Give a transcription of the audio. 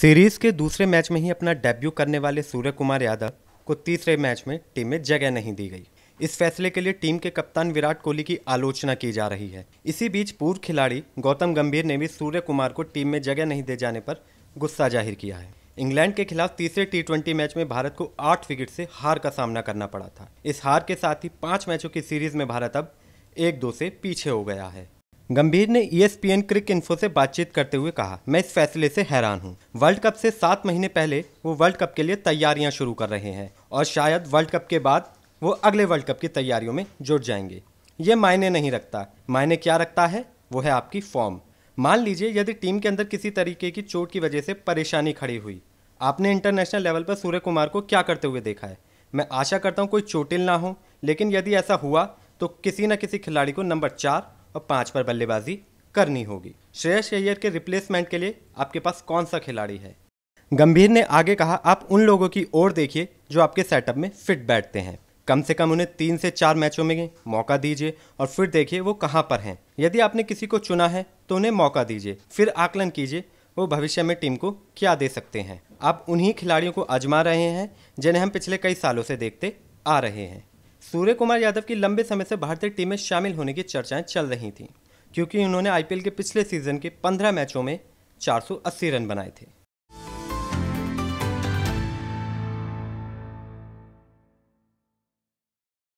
Series के दूसरे match में ही अपना डेब्यू करने वाले सूर्य कुमार यादव को तीसरे मैच में टीम में जगह नहीं दी गई इस फैसले के लिए टीम के कप्तान विराट कोहली की आलोचना की जा रही है इसी बीच पूर्व खिलाड़ी गौतम गंभीर ने भी सूर्य कुमार को टीम में जगह नहीं दे जाने पर गुस्सा जाहिर किया है इंग्लैंड के खिलाफ तीसरे टी मैच में भारत को आठ विकेट से हार का सामना करना पड़ा था इस हार के साथ ही पांच मैचों की सीरीज में भारत अब एक दो से पीछे हो गया है गंभीर ने ईएसपीएन क्रिक इन्फो से बातचीत करते हुए कहा मैं इस फैसले से हैरान हूं। वर्ल्ड कप से सात महीने पहले वो वर्ल्ड कप के लिए तैयारियां शुरू कर रहे हैं और शायद वर्ल्ड कप के बाद वो अगले वर्ल्ड कप की तैयारियों में जुट जाएंगे ये मायने नहीं रखता मायने क्या रखता है वो है आपकी फॉर्म मान लीजिए यदि टीम के अंदर किसी तरीके की चोट की वजह से परेशानी खड़ी हुई आपने इंटरनेशनल लेवल पर सूर्य कुमार को क्या करते हुए देखा है मैं आशा करता हूँ कोई चोटिल ना हो लेकिन यदि ऐसा हुआ तो किसी न किसी खिलाड़ी को नंबर चार और पाँच पर बल्लेबाजी करनी होगी श्रेयस अय्यर के रिप्लेसमेंट के लिए आपके पास कौन सा खिलाड़ी है गंभीर ने आगे कहा आप उन लोगों की ओर देखिए जो आपके सेटअप में फिट बैठते हैं कम से कम उन्हें तीन से चार मैचों में मौका दीजिए और फिर देखिए वो कहाँ पर हैं यदि आपने किसी को चुना है तो उन्हें मौका दीजिए फिर आकलन कीजिए वो भविष्य में टीम को क्या दे सकते हैं आप उन्हीं खिलाड़ियों को आजमा रहे हैं जिन्हें हम पिछले कई सालों से देखते आ रहे हैं सूर्य कुमार यादव की लंबे समय से भारतीय टीम में शामिल होने की चर्चाएं चल रही थीं क्योंकि उन्होंने आईपीएल के पिछले सीजन के 15 मैचों में 480 रन बनाए थे